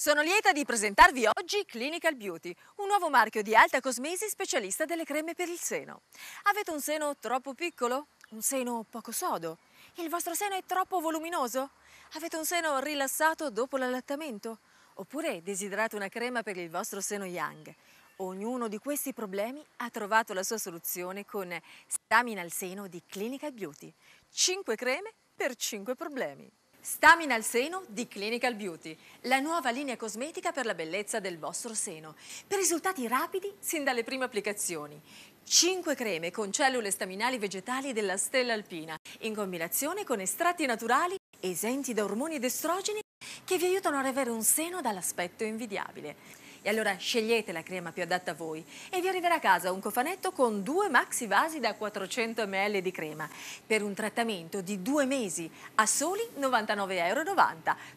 Sono lieta di presentarvi oggi Clinical Beauty, un nuovo marchio di alta cosmesi specialista delle creme per il seno. Avete un seno troppo piccolo? Un seno poco sodo? Il vostro seno è troppo voluminoso? Avete un seno rilassato dopo l'allattamento? Oppure desiderate una crema per il vostro seno Young? Ognuno di questi problemi ha trovato la sua soluzione con Stamina al seno di Clinical Beauty. 5 creme per 5 problemi. Stamina al seno di Clinical Beauty, la nuova linea cosmetica per la bellezza del vostro seno, per risultati rapidi sin dalle prime applicazioni. 5 creme con cellule staminali vegetali della stella alpina, in combinazione con estratti naturali esenti da ormoni ed estrogeni che vi aiutano ad avere un seno dall'aspetto invidiabile. E allora scegliete la crema più adatta a voi e vi arriverà a casa un cofanetto con due maxi vasi da 400 ml di crema per un trattamento di due mesi a soli 99,90 euro,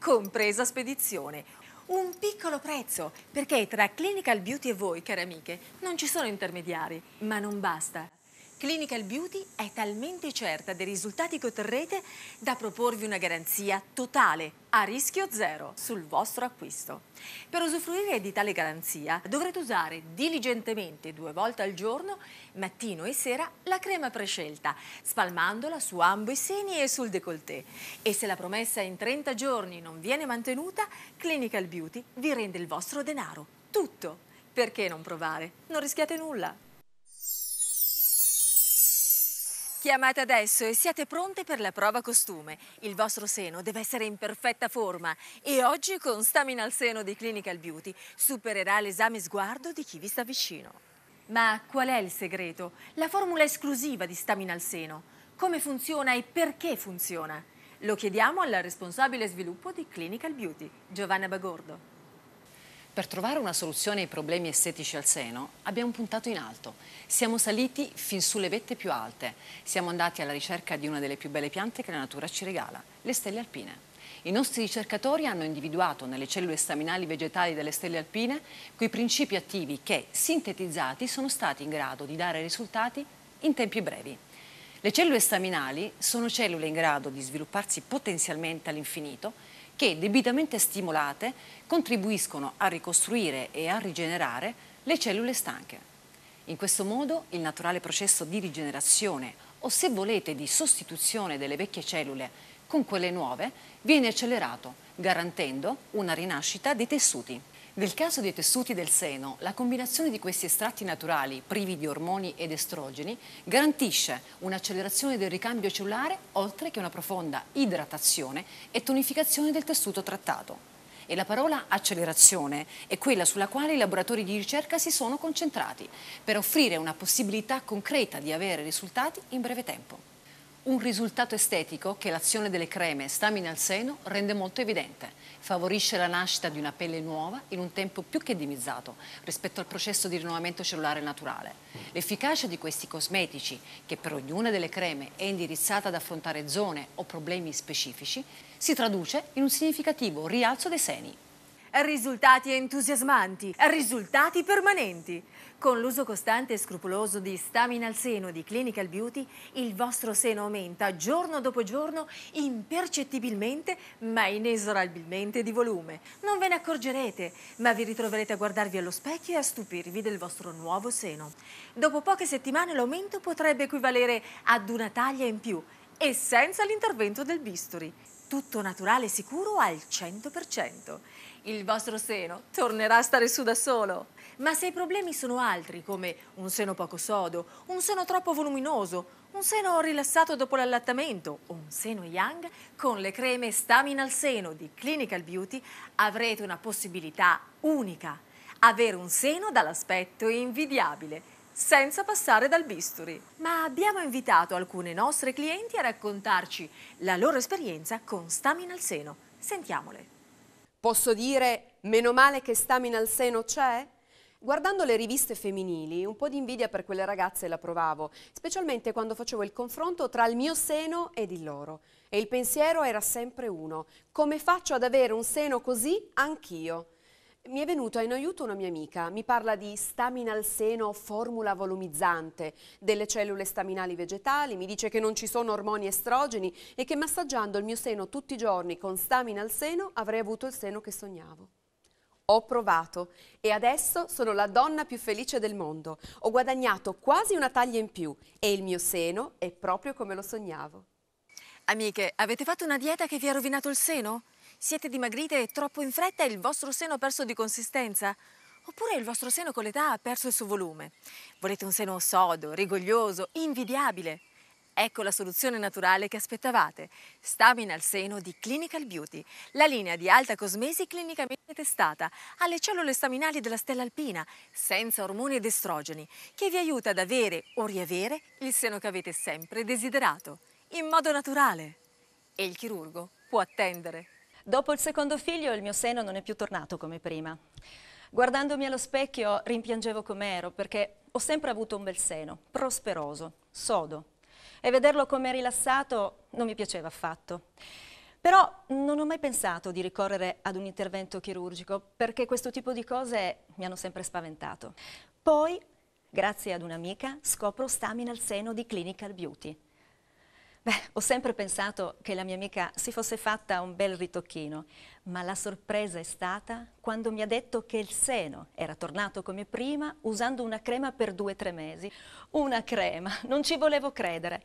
compresa spedizione un piccolo prezzo, perché tra Clinical Beauty e voi, care amiche, non ci sono intermediari, ma non basta. Clinical Beauty è talmente certa dei risultati che otterrete da proporvi una garanzia totale, a rischio zero, sul vostro acquisto. Per usufruire di tale garanzia dovrete usare diligentemente due volte al giorno, mattino e sera, la crema prescelta, spalmandola su ambo i seni e sul décolleté. E se la promessa in 30 giorni non viene mantenuta, Clinical Beauty vi rende il vostro denaro, tutto. Perché non provare? Non rischiate nulla. Chiamate adesso e siate pronte per la prova costume. Il vostro seno deve essere in perfetta forma e oggi con Stamina al seno di Clinical Beauty supererà l'esame sguardo di chi vi sta vicino. Ma qual è il segreto? La formula esclusiva di Stamina al seno? Come funziona e perché funziona? Lo chiediamo alla responsabile sviluppo di Clinical Beauty, Giovanna Bagordo. Per trovare una soluzione ai problemi estetici al seno abbiamo puntato in alto. Siamo saliti fin sulle vette più alte. Siamo andati alla ricerca di una delle più belle piante che la natura ci regala, le stelle alpine. I nostri ricercatori hanno individuato nelle cellule staminali vegetali delle stelle alpine quei principi attivi che, sintetizzati, sono stati in grado di dare risultati in tempi brevi. Le cellule staminali sono cellule in grado di svilupparsi potenzialmente all'infinito che, debitamente stimolate, contribuiscono a ricostruire e a rigenerare le cellule stanche. In questo modo il naturale processo di rigenerazione o se volete di sostituzione delle vecchie cellule con quelle nuove viene accelerato, garantendo una rinascita dei tessuti. Nel caso dei tessuti del seno, la combinazione di questi estratti naturali, privi di ormoni ed estrogeni, garantisce un'accelerazione del ricambio cellulare, oltre che una profonda idratazione e tonificazione del tessuto trattato. E la parola accelerazione è quella sulla quale i laboratori di ricerca si sono concentrati, per offrire una possibilità concreta di avere risultati in breve tempo. Un risultato estetico che l'azione delle creme e stamina al seno rende molto evidente. Favorisce la nascita di una pelle nuova in un tempo più che dimizzato rispetto al processo di rinnovamento cellulare naturale. L'efficacia di questi cosmetici, che per ognuna delle creme è indirizzata ad affrontare zone o problemi specifici, si traduce in un significativo rialzo dei seni risultati entusiasmanti, risultati permanenti. Con l'uso costante e scrupoloso di Stamina al seno di Clinical Beauty, il vostro seno aumenta giorno dopo giorno impercettibilmente ma inesorabilmente di volume. Non ve ne accorgerete, ma vi ritroverete a guardarvi allo specchio e a stupirvi del vostro nuovo seno. Dopo poche settimane l'aumento potrebbe equivalere ad una taglia in più e senza l'intervento del bisturi tutto naturale e sicuro al 100%. Il vostro seno tornerà a stare su da solo. Ma se i problemi sono altri, come un seno poco sodo, un seno troppo voluminoso, un seno rilassato dopo l'allattamento o un seno yang, con le creme Stamina al seno di Clinical Beauty avrete una possibilità unica. Avere un seno dall'aspetto invidiabile senza passare dal bisturi. Ma abbiamo invitato alcune nostre clienti a raccontarci la loro esperienza con stamina al seno. Sentiamole. Posso dire, meno male che stamina al seno c'è? Guardando le riviste femminili, un po' di invidia per quelle ragazze la provavo, specialmente quando facevo il confronto tra il mio seno ed il loro. E il pensiero era sempre uno, come faccio ad avere un seno così anch'io? Mi è venuta in aiuto una mia amica, mi parla di stamina al seno, formula volumizzante delle cellule staminali vegetali, mi dice che non ci sono ormoni estrogeni e che massaggiando il mio seno tutti i giorni con stamina al seno avrei avuto il seno che sognavo. Ho provato e adesso sono la donna più felice del mondo. Ho guadagnato quasi una taglia in più e il mio seno è proprio come lo sognavo. Amiche, avete fatto una dieta che vi ha rovinato il seno? Siete dimagrite troppo in fretta e il vostro seno ha perso di consistenza? Oppure il vostro seno con l'età ha perso il suo volume? Volete un seno sodo, rigoglioso, invidiabile? Ecco la soluzione naturale che aspettavate. Stamina al seno di Clinical Beauty, la linea di alta cosmesi clinicamente testata alle cellule staminali della stella alpina, senza ormoni ed estrogeni, che vi aiuta ad avere o riavere il seno che avete sempre desiderato, in modo naturale. E il chirurgo può attendere. Dopo il secondo figlio il mio seno non è più tornato come prima. Guardandomi allo specchio rimpiangevo com'ero perché ho sempre avuto un bel seno, prosperoso, sodo. E vederlo come rilassato non mi piaceva affatto. Però non ho mai pensato di ricorrere ad un intervento chirurgico perché questo tipo di cose mi hanno sempre spaventato. Poi, grazie ad un'amica, scopro Stamina al seno di Clinical Beauty. Beh, ho sempre pensato che la mia amica si fosse fatta un bel ritocchino, ma la sorpresa è stata quando mi ha detto che il seno era tornato come prima usando una crema per due o tre mesi. Una crema, non ci volevo credere.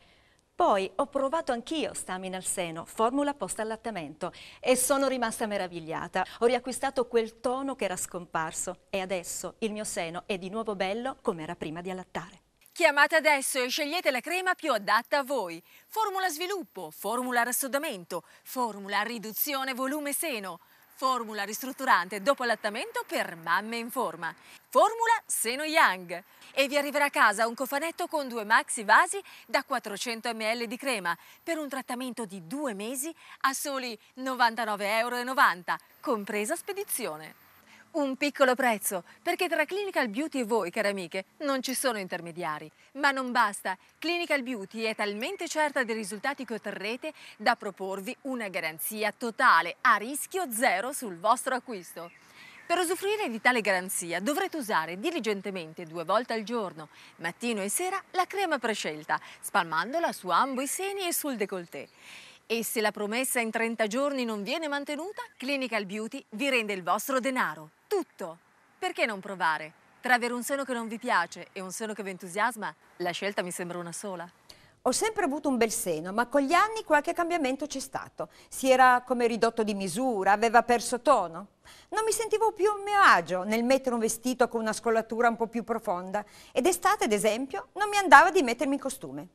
Poi ho provato anch'io stamina al seno, formula post-allattamento, e sono rimasta meravigliata. Ho riacquistato quel tono che era scomparso e adesso il mio seno è di nuovo bello come era prima di allattare. Chiamate adesso e scegliete la crema più adatta a voi. Formula sviluppo, formula rassodamento, formula riduzione volume seno, formula ristrutturante dopo allattamento per mamme in forma, formula seno Young. E vi arriverà a casa un cofanetto con due maxi vasi da 400 ml di crema per un trattamento di due mesi a soli 99,90 euro, compresa spedizione un piccolo prezzo, perché tra Clinical Beauty e voi, care amiche, non ci sono intermediari. Ma non basta, Clinical Beauty è talmente certa dei risultati che otterrete da proporvi una garanzia totale a rischio zero sul vostro acquisto. Per usufruire di tale garanzia dovrete usare diligentemente due volte al giorno, mattino e sera, la crema prescelta, spalmandola su ambo i seni e sul décolleté. E se la promessa in 30 giorni non viene mantenuta, Clinical Beauty vi rende il vostro denaro. Tutto. Perché non provare? Tra avere un seno che non vi piace e un seno che vi entusiasma, la scelta mi sembra una sola. Ho sempre avuto un bel seno, ma con gli anni qualche cambiamento c'è stato. Si era come ridotto di misura, aveva perso tono. Non mi sentivo più a mio agio nel mettere un vestito con una scollatura un po' più profonda. Ed estate, ad esempio, non mi andava di mettermi in costume.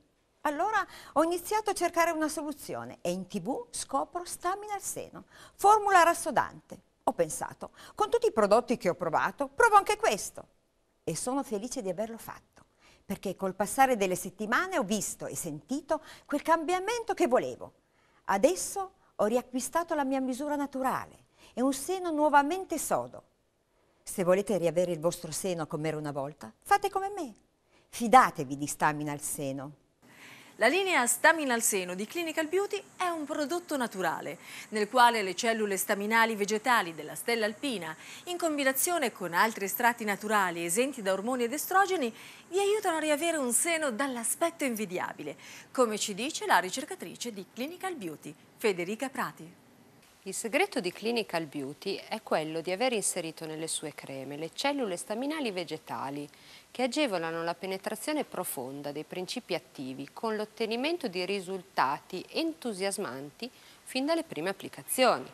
Allora ho iniziato a cercare una soluzione e in tv scopro Stamina al seno, formula rassodante. Ho pensato, con tutti i prodotti che ho provato, provo anche questo. E sono felice di averlo fatto, perché col passare delle settimane ho visto e sentito quel cambiamento che volevo. Adesso ho riacquistato la mia misura naturale e un seno nuovamente sodo. Se volete riavere il vostro seno come era una volta, fate come me. Fidatevi di stamina al seno. La linea Stamina al Seno di Clinical Beauty è un prodotto naturale, nel quale le cellule staminali vegetali della stella alpina, in combinazione con altri estratti naturali esenti da ormoni ed estrogeni, vi aiutano a riavere un seno dall'aspetto invidiabile, come ci dice la ricercatrice di Clinical Beauty, Federica Prati. Il segreto di Clinical Beauty è quello di aver inserito nelle sue creme le cellule staminali vegetali che agevolano la penetrazione profonda dei principi attivi con l'ottenimento di risultati entusiasmanti fin dalle prime applicazioni.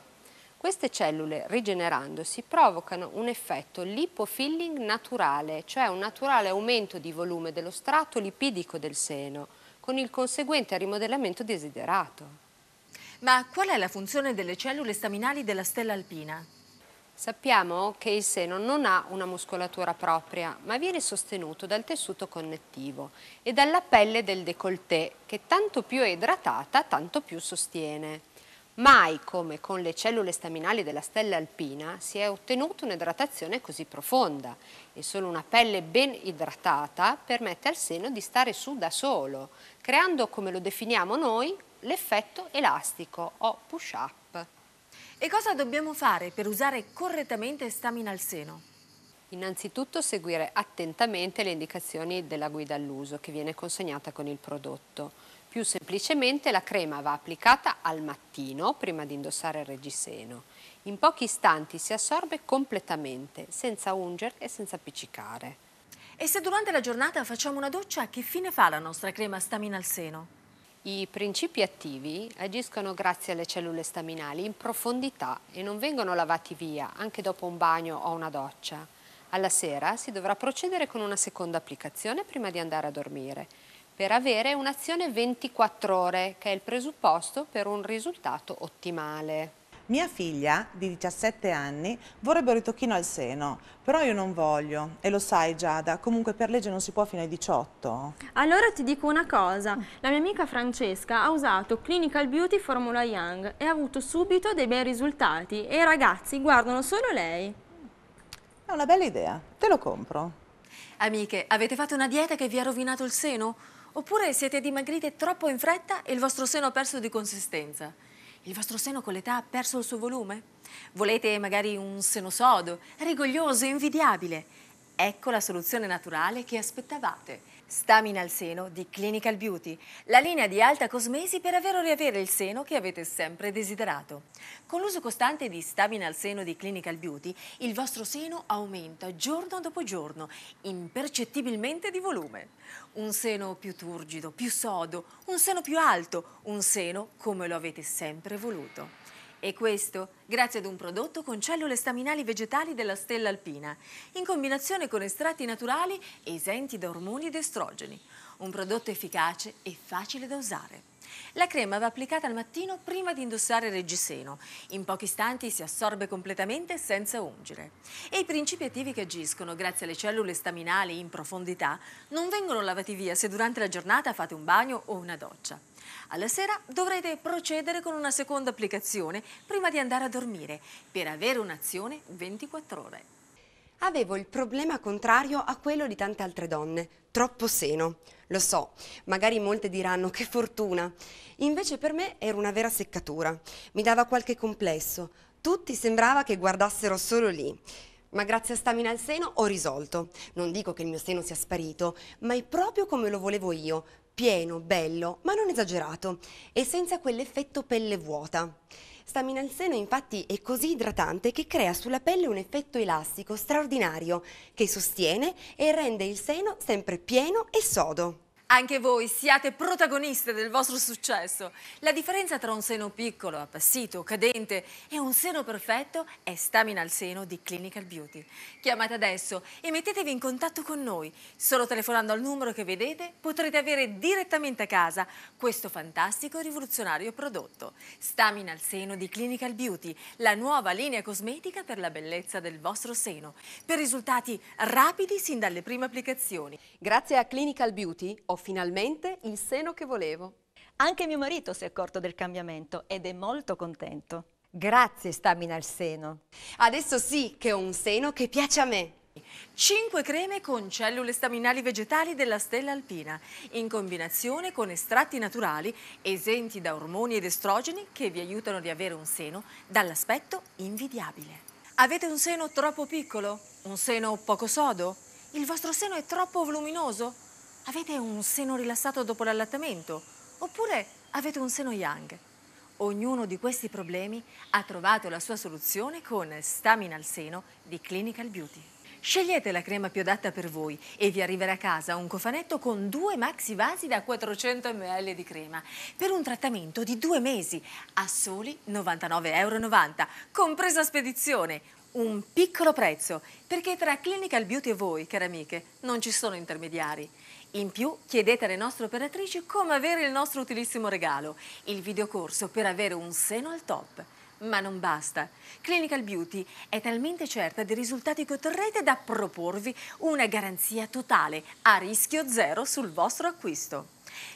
Queste cellule, rigenerandosi, provocano un effetto lipofilling naturale, cioè un naturale aumento di volume dello strato lipidico del seno, con il conseguente rimodellamento desiderato. Ma qual è la funzione delle cellule staminali della stella alpina? Sappiamo che il seno non ha una muscolatura propria, ma viene sostenuto dal tessuto connettivo e dalla pelle del décolleté, che tanto più è idratata, tanto più sostiene. Mai come con le cellule staminali della stella alpina si è ottenuta un'idratazione così profonda e solo una pelle ben idratata permette al seno di stare su da solo, creando, come lo definiamo noi, l'effetto elastico o push-up. E cosa dobbiamo fare per usare correttamente stamina al seno? Innanzitutto seguire attentamente le indicazioni della guida all'uso che viene consegnata con il prodotto. Più semplicemente la crema va applicata al mattino prima di indossare il reggiseno. In pochi istanti si assorbe completamente, senza unger e senza appiccicare. E se durante la giornata facciamo una doccia, che fine fa la nostra crema stamina al seno? I principi attivi agiscono grazie alle cellule staminali in profondità e non vengono lavati via anche dopo un bagno o una doccia. Alla sera si dovrà procedere con una seconda applicazione prima di andare a dormire per avere un'azione 24 ore che è il presupposto per un risultato ottimale. Mia figlia, di 17 anni, vorrebbe un ritocchino al seno, però io non voglio, e lo sai Giada, comunque per legge non si può fino ai 18. Allora ti dico una cosa, la mia amica Francesca ha usato Clinical Beauty Formula Young e ha avuto subito dei bei risultati e i ragazzi guardano solo lei. È una bella idea, te lo compro. Amiche, avete fatto una dieta che vi ha rovinato il seno? Oppure siete dimagrite troppo in fretta e il vostro seno ha perso di consistenza? Il vostro seno con l'età ha perso il suo volume? Volete magari un seno sodo, rigoglioso, invidiabile? Ecco la soluzione naturale che aspettavate. Stamina al seno di Clinical Beauty, la linea di alta cosmesi per avere o riavere il seno che avete sempre desiderato. Con l'uso costante di Stamina al seno di Clinical Beauty, il vostro seno aumenta giorno dopo giorno, impercettibilmente di volume. Un seno più turgido, più sodo, un seno più alto, un seno come lo avete sempre voluto. E questo grazie ad un prodotto con cellule staminali vegetali della stella alpina, in combinazione con estratti naturali esenti da ormoni ed estrogeni. Un prodotto efficace e facile da usare. La crema va applicata al mattino prima di indossare il reggiseno. In pochi istanti si assorbe completamente senza ungere. E i principi attivi che agiscono grazie alle cellule staminali in profondità non vengono lavati via se durante la giornata fate un bagno o una doccia. Alla sera dovrete procedere con una seconda applicazione prima di andare a dormire per avere un'azione 24 ore. Avevo il problema contrario a quello di tante altre donne, troppo seno. Lo so, magari molte diranno che fortuna. Invece per me era una vera seccatura. Mi dava qualche complesso. Tutti sembrava che guardassero solo lì. Ma grazie a stamina al seno ho risolto. Non dico che il mio seno sia sparito, ma è proprio come lo volevo io. Pieno, bello, ma non esagerato. E senza quell'effetto pelle vuota. Stamina al seno infatti è così idratante che crea sulla pelle un effetto elastico straordinario che sostiene e rende il seno sempre pieno e sodo anche voi siate protagoniste del vostro successo. La differenza tra un seno piccolo, appassito, cadente e un seno perfetto è Stamina al seno di Clinical Beauty. Chiamate adesso e mettetevi in contatto con noi. Solo telefonando al numero che vedete potrete avere direttamente a casa questo fantastico e rivoluzionario prodotto. Stamina al seno di Clinical Beauty, la nuova linea cosmetica per la bellezza del vostro seno, per risultati rapidi sin dalle prime applicazioni. Grazie a Clinical Beauty offre finalmente il seno che volevo. Anche mio marito si è accorto del cambiamento ed è molto contento. Grazie, stamina al seno. Adesso sì che ho un seno che piace a me. 5 creme con cellule staminali vegetali della stella alpina, in combinazione con estratti naturali esenti da ormoni ed estrogeni che vi aiutano ad avere un seno dall'aspetto invidiabile. Avete un seno troppo piccolo? Un seno poco sodo? Il vostro seno è troppo voluminoso? avete un seno rilassato dopo l'allattamento oppure avete un seno yang. Ognuno di questi problemi ha trovato la sua soluzione con Stamina al seno di Clinical Beauty. Scegliete la crema più adatta per voi e vi arriverà a casa un cofanetto con due maxi vasi da 400 ml di crema per un trattamento di due mesi a soli 99,90 euro, compresa spedizione. Un piccolo prezzo, perché tra Clinical Beauty e voi, care amiche, non ci sono intermediari. In più chiedete alle nostre operatrici come avere il nostro utilissimo regalo, il videocorso per avere un seno al top. Ma non basta. Clinical Beauty è talmente certa dei risultati che otterrete da proporvi una garanzia totale a rischio zero sul vostro acquisto.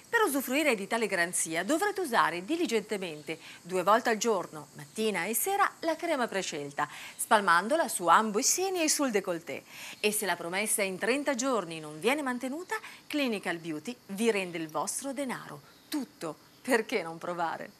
Per usufruire di tale garanzia dovrete usare diligentemente due volte al giorno, mattina e sera, la crema prescelta, spalmandola su ambo i seni e sul décolleté. E se la promessa in 30 giorni non viene mantenuta, Clinical Beauty vi rende il vostro denaro. Tutto. Perché non provare?